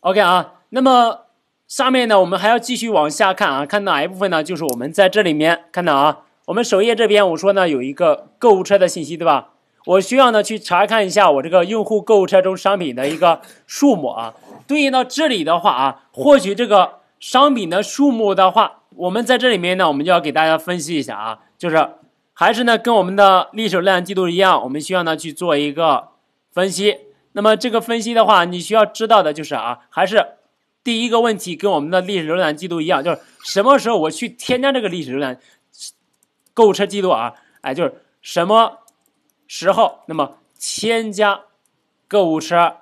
OK 啊，那么下面呢，我们还要继续往下看啊，看哪一部分呢？就是我们在这里面看到啊，我们首页这边我说呢有一个购物车的信息，对吧？我需要呢去查看一下我这个用户购物车中商品的一个数目啊。对应到这里的话啊，获取这个商品的数目的话，我们在这里面呢，我们就要给大家分析一下啊，就是还是呢跟我们的历史流量记录一样，我们需要呢去做一个分析。那么这个分析的话，你需要知道的就是啊，还是第一个问题跟我们的历史浏览记录一样，就是什么时候我去添加这个历史浏览购物车记录啊？哎，就是什么时候那么添加购物车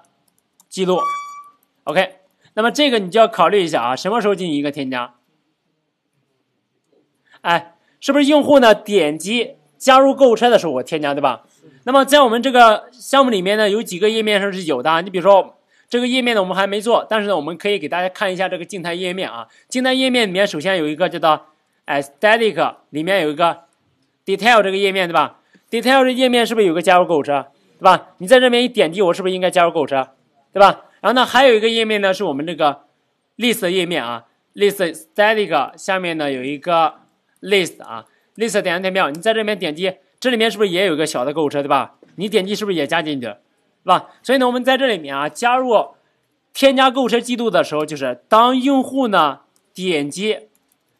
记录？OK，那么这个你就要考虑一下啊，什么时候进行一个添加？哎，是不是用户呢点击加入购物车的时候我添加，对吧？那么在我们这个项目里面呢，有几个页面上是有的啊。你比如说这个页面呢，我们还没做，但是呢，我们可以给大家看一下这个静态页面啊。静态页面里面首先有一个叫做 a e s t h e t i c 里面有一个 detail 这个页面，对吧？detail 这页面是不是有个加入购物车，对吧？你在这边一点击，我是不是应该加入购物车，对吧？然后呢，还有一个页面呢，是我们这个 list 页面啊，list static 下面呢有一个 list 啊，list 点一下代表你在这边点击。这里面是不是也有一个小的购物车，对吧？你点击是不是也加进去，是吧？所以呢，我们在这里面啊，加入、添加购物车记录的时候，就是当用户呢点击，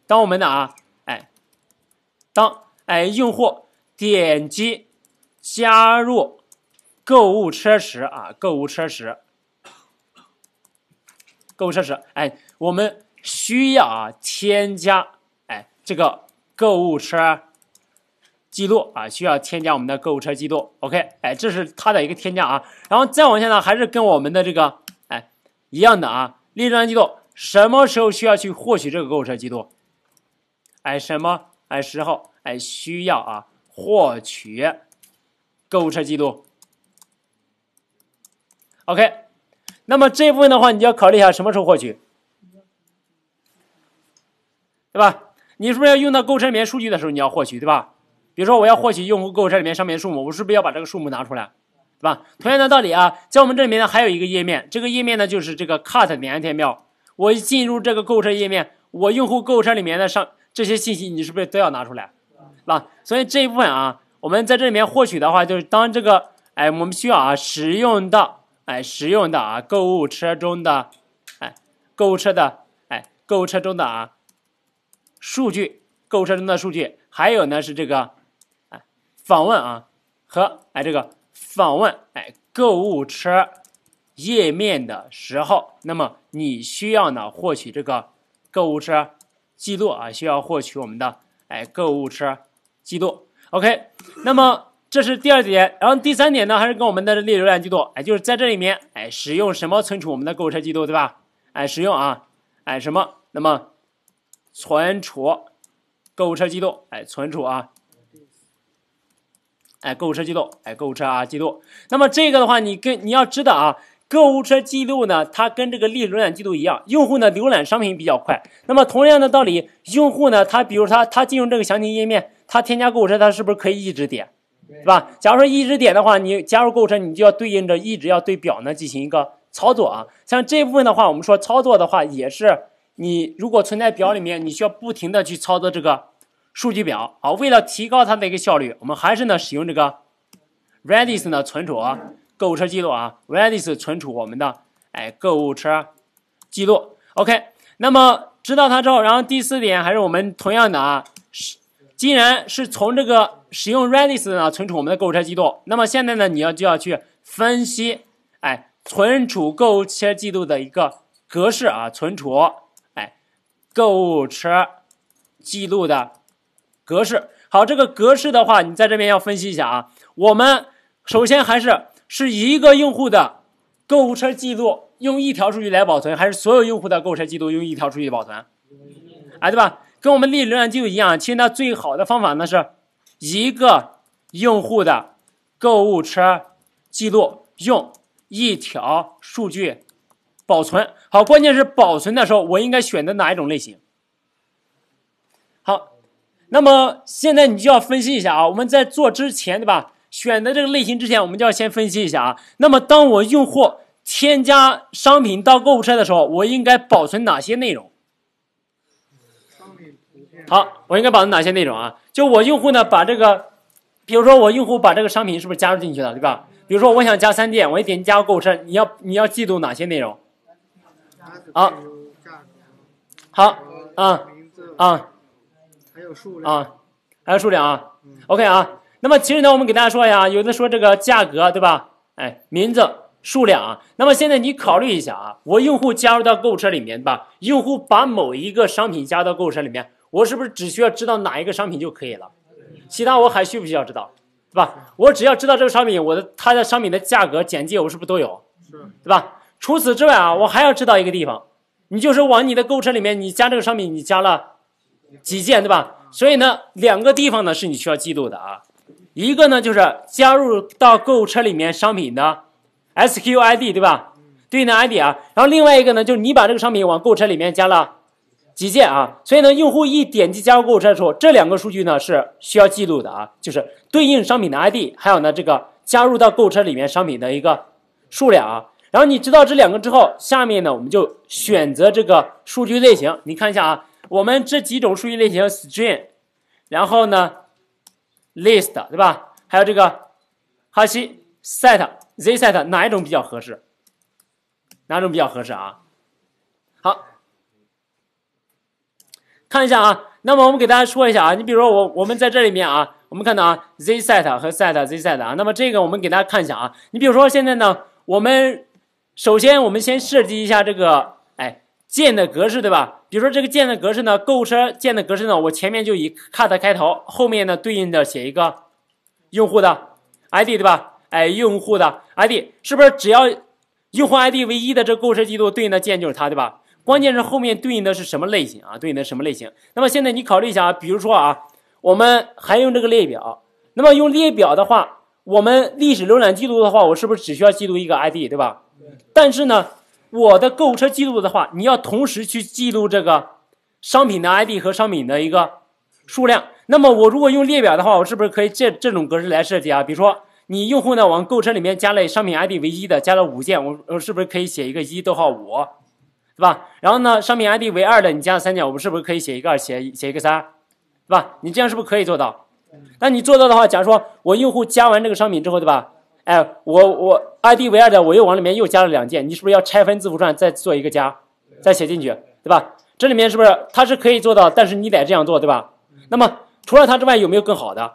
当我们的啊，哎，当哎用户点击加入购物车时啊，购物车时，购物车时，哎，我们需要啊添加哎这个购物车。记录啊，需要添加我们的购物车记录。OK，哎，这是它的一个添加啊。然后再往下呢，还是跟我们的这个哎一样的啊。列单记录什么时候需要去获取这个购物车记录？哎，什么哎时候哎需要啊获取购物车记录？OK，那么这一部分的话，你就要考虑一下什么时候获取，对吧？你是不是要用到购物车里面数据的时候，你要获取，对吧？比如说我要获取用户购物车里面上面的数目，我是不是要把这个数目拿出来，对吧？同样的道理啊，在我们这里面呢还有一个页面，这个页面呢就是这个 cart 粘贴表。我一进入这个购物车页面，我用户购物车里面的上这些信息，你是不是都要拿出来，是吧？所以这一部分啊，我们在这里面获取的话，就是当这个哎，我们需要啊使用到哎使用的啊购物车中的哎购物车的哎购物车中的啊数据，购物车中的数据，还有呢是这个。访问啊和哎这个访问哎购物车页面的时候，那么你需要呢获取这个购物车记录啊，需要获取我们的哎购物车记录。OK，那么这是第二点，然后第三点呢还是跟我们的列流量记录哎，就是在这里面哎使用什么存储我们的购物车记录对吧？哎使用啊哎什么那么存储购物车记录哎存储啊。哎，购物车记录，哎，购物车啊，记录。那么这个的话，你跟你要知道啊，购物车记录呢，它跟这个历史浏览记录一样，用户呢浏览商品比较快。那么同样的道理，用户呢，他比如他他进入这个详情页面，他添加购物车，他是不是可以一直点，是吧？假如说一直点的话，你加入购物车，你就要对应着一直要对表呢进行一个操作啊。像这部分的话，我们说操作的话，也是你如果存在表里面，你需要不停的去操作这个。数据表好，为了提高它的一个效率，我们还是呢使用这个 Redis 呢存储啊购物车记录啊，Redis 存储我们的哎购物车记录。OK，那么知道它之后，然后第四点还是我们同样的啊，是既然是从这个使用 Redis 呢存储我们的购物车记录，那么现在呢你要就要去分析哎存储购物车记录的一个格式啊，存储哎购物车记录的。格式好，这个格式的话，你在这边要分析一下啊。我们首先还是是一个用户的购物车记录用一条数据来保存，还是所有用户的购物车记录用一条数据保存？哎，对吧？跟我们历史浏览记录一样，其实呢，最好的方法呢是一个用户的购物车记录用一条数据保存。好，关键是保存的时候，我应该选择哪一种类型？那么现在你就要分析一下啊，我们在做之前，对吧？选择这个类型之前，我们就要先分析一下啊。那么当我用户添加商品到购物车的时候，我应该保存哪些内容？好，我应该保存哪些内容啊？就我用户呢，把这个，比如说我用户把这个商品是不是加入进去了，对吧？比如说我想加三件，我一点击加入购物车，你要你要记录哪些内容？好，好，嗯，嗯。还有数量啊，还有数量啊，OK 啊。那么其实呢，我们给大家说呀，有的说这个价格对吧？哎，名字、数量啊。那么现在你考虑一下啊，我用户加入到购物车里面吧，用户把某一个商品加到购物车里面，我是不是只需要知道哪一个商品就可以了？其他我还需不需要知道？对吧？我只要知道这个商品，我的它的商品的价格、简介，我是不是都有？是，对吧？除此之外啊，我还要知道一个地方，你就是往你的购物车里面，你加这个商品，你加了。几件对吧？所以呢，两个地方呢是你需要记录的啊。一个呢就是加入到购物车里面商品的 SKU ID 对吧？对应的 ID 啊。然后另外一个呢就是你把这个商品往购物车里面加了几件啊。所以呢，用户一点击加入购物车的时候，这两个数据呢是需要记录的啊。就是对应商品的 ID，还有呢这个加入到购物车里面商品的一个数量啊。然后你知道这两个之后，下面呢我们就选择这个数据类型，你看一下啊。我们这几种数据类型，string，然后呢，list，对吧？还有这个哈希 set、zset，哪一种比较合适？哪种比较合适啊？好，看一下啊。那么我们给大家说一下啊，你比如说我，我们在这里面啊，我们看到啊，zset 和 set、zset 啊。那么这个我们给大家看一下啊，你比如说现在呢，我们首先我们先设计一下这个。键的格式对吧？比如说这个键的格式呢，购物车键的格式呢，我前面就以 cut 开头，后面呢对应的写一个用户的 ID 对吧？哎，用户的 ID 是不是只要用户 ID 为一的这购物车记录对应的键就是它对吧？关键是后面对应的是什么类型啊？对应的什么类型？那么现在你考虑一下啊，比如说啊，我们还用这个列表，那么用列表的话，我们历史浏览记录的话，我是不是只需要记录一个 ID 对吧？但是呢？我的购物车记录的话，你要同时去记录这个商品的 ID 和商品的一个数量。那么我如果用列表的话，我是不是可以这这种格式来设计啊？比如说，你用户呢往购物车里面加了商品 ID 为一的，加了五件，我我是不是可以写一个一逗号五，对吧？然后呢，商品 ID 为二的，你加了三件，我们是不是可以写一个二写写一个三，对吧？你这样是不是可以做到？那你做到的话，假如说我用户加完这个商品之后，对吧？哎，我我 I D 为二的，我又往里面又加了两件，你是不是要拆分字符串，再做一个加，再写进去，对吧？这里面是不是它是可以做到，但是你得这样做，对吧？那么除了它之外，有没有更好的？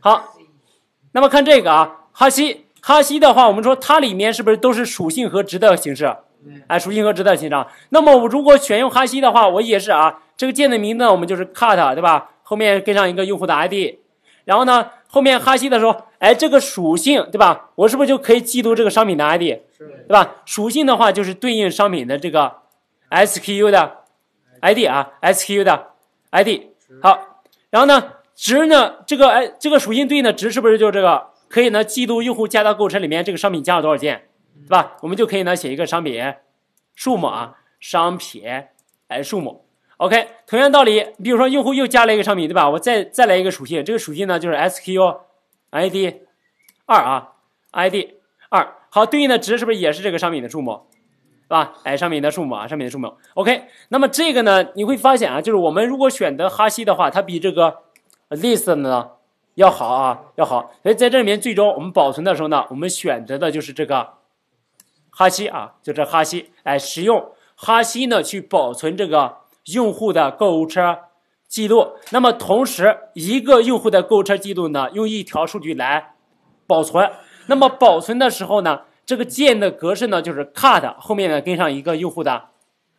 好，那么看这个啊，哈希哈希的话，我们说它里面是不是都是属性和值的形式？哎，属性和值的形式。那么我如果选用哈希的话，我也是啊，这个键的名字我们就是 cut，对吧？后面跟上一个用户的 I D，然后呢，后面哈希的时候。哎，这个属性对吧？我是不是就可以记录这个商品的 ID？对吧？属性的话就是对应商品的这个 SKU 的 ID 啊，SKU 的 ID。好，然后呢，值呢，这个哎，这个属性对应的值是不是就这个可以呢？记录用户加到购物车里面这个商品加了多少件，对吧？我们就可以呢写一个商品数目啊，商品哎数目。OK，同样道理，比如说用户又加了一个商品，对吧？我再再来一个属性，这个属性呢就是 SKU。id 二啊，id 二好，对应的值是不是也是这个商品的数目，是吧？哎，商品的数目啊，商品的数目。OK，那么这个呢，你会发现啊，就是我们如果选择哈希的话，它比这个 list 呢要好啊，要好。所以在这里面最终我们保存的时候呢，我们选择的就是这个哈希啊，就这哈希，哎，使用哈希呢去保存这个用户的购物车。记录，那么同时一个用户的购车记录呢，用一条数据来保存。那么保存的时候呢，这个键的格式呢就是 cut 后面呢跟上一个用户的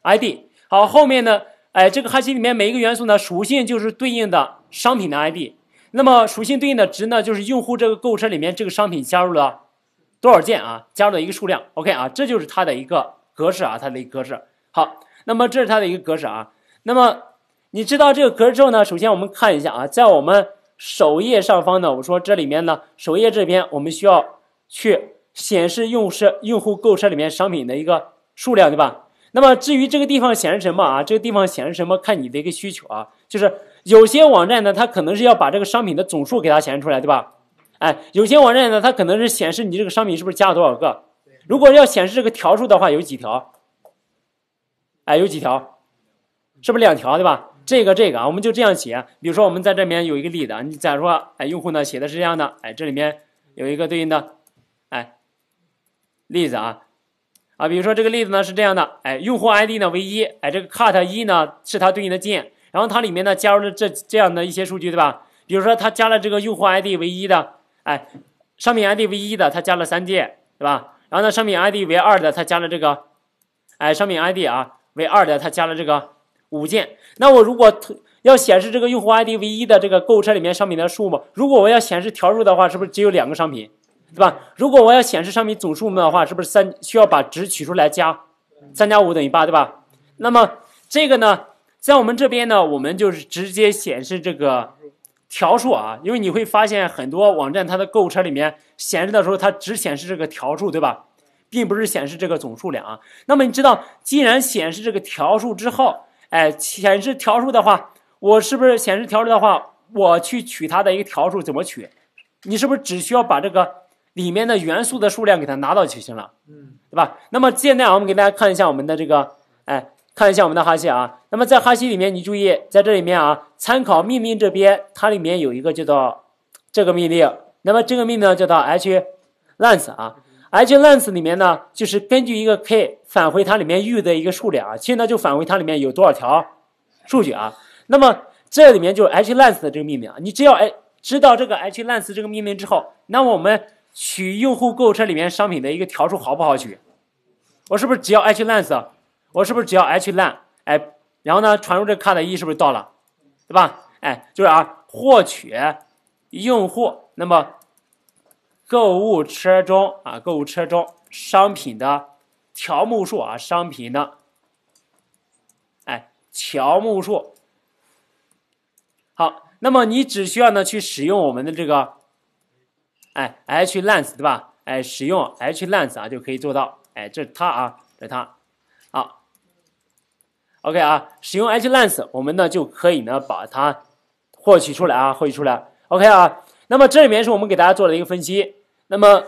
id。好，后面呢，哎，这个哈希里面每一个元素呢属性就是对应的商品的 id。那么属性对应的值呢就是用户这个购物车里面这个商品加入了多少件啊，加入了一个数量。OK 啊，这就是它的一个格式啊，它的一个格式。好，那么这是它的一个格式啊，那么。你知道这个格之后呢？首先我们看一下啊，在我们首页上方呢，我说这里面呢，首页这边我们需要去显示用户用户购车里面商品的一个数量，对吧？那么至于这个地方显示什么啊？这个地方显示什么？看你的一个需求啊，就是有些网站呢，它可能是要把这个商品的总数给它显示出来，对吧？哎，有些网站呢，它可能是显示你这个商品是不是加了多少个？如果要显示这个条数的话，有几条？哎，有几条？是不是两条？对吧？这个这个啊，我们就这样写。比如说，我们在这边有一个例子，你假如说，哎，用户呢写的是这样的，哎，这里面有一个对应的，哎，例子啊，啊，比如说这个例子呢是这样的，哎，用户 ID 呢为一，哎，这个 c u t 一呢是它对应的键，然后它里面呢加入了这这样的一些数据，对吧？比如说它加了这个用户 ID 为一的，哎，商品 ID 为一的，它加了三键，对吧？然后呢，商品 ID 为二的，它加了这个，哎，商品 ID 啊为二的，它加了这个。五件。那我如果要显示这个用户 ID 唯一的这个购物车里面商品的数目，如果我要显示条数的话，是不是只有两个商品，对吧？如果我要显示商品总数目的话，是不是三？需要把值取出来加，三加五等于八，对吧？那么这个呢，在我们这边呢，我们就是直接显示这个条数啊，因为你会发现很多网站它的购物车里面显示的时候，它只显示这个条数，对吧？并不是显示这个总数量啊。那么你知道，既然显示这个条数之后，哎，显示条数的话，我是不是显示条数的话，我去取它的一个条数怎么取？你是不是只需要把这个里面的元素的数量给它拿到就行了？嗯，对吧？那么现在啊，我们给大家看一下我们的这个，哎，看一下我们的哈希啊。那么在哈希里面，你注意在这里面啊，参考命令这边它里面有一个叫做这个命令，那么这个命令叫做 h length 啊。H lens 里面呢，就是根据一个 k 返回它里面域的一个数量啊，其实呢就返回它里面有多少条数据啊。那么这里面就是 H lens 的这个命令啊，你只要哎知道这个 H lens 这个命令之后，那我们取用户购物车里面商品的一个条数好不好取？我是不是只要 H lens？我是不是只要 H l e n e 哎，然后呢传入这 cart 一是不是到了？对吧？哎，就是啊获取用户那么。购物车中啊，购物车中商品的条目数啊，商品的哎条目数。好，那么你只需要呢去使用我们的这个，哎，h lens 对吧？哎，使用 h lens 啊就可以做到。哎，这是它啊，这是它。好，ok 啊，使用 h lens，我们呢就可以呢把它获取出来啊，获取出来。ok 啊，那么这里面是我们给大家做了一个分析。那么。